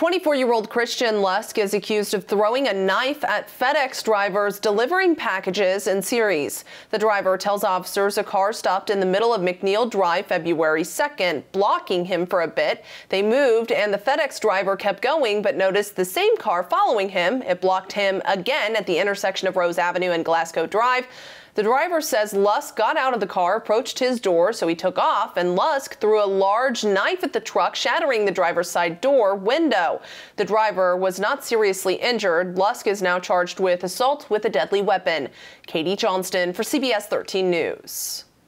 24 year old Christian Lusk is accused of throwing a knife at FedEx drivers delivering packages in Series. The driver tells officers a car stopped in the middle of McNeil Drive February 2nd, blocking him for a bit. They moved, and the FedEx driver kept going but noticed the same car following him. It blocked him again at the intersection of Rose Avenue and Glasgow Drive. The driver says Lusk got out of the car, approached his door, so he took off, and Lusk threw a large knife at the truck, shattering the driver's side door window. The driver was not seriously injured. Lusk is now charged with assault with a deadly weapon. Katie Johnston for CBS 13 News.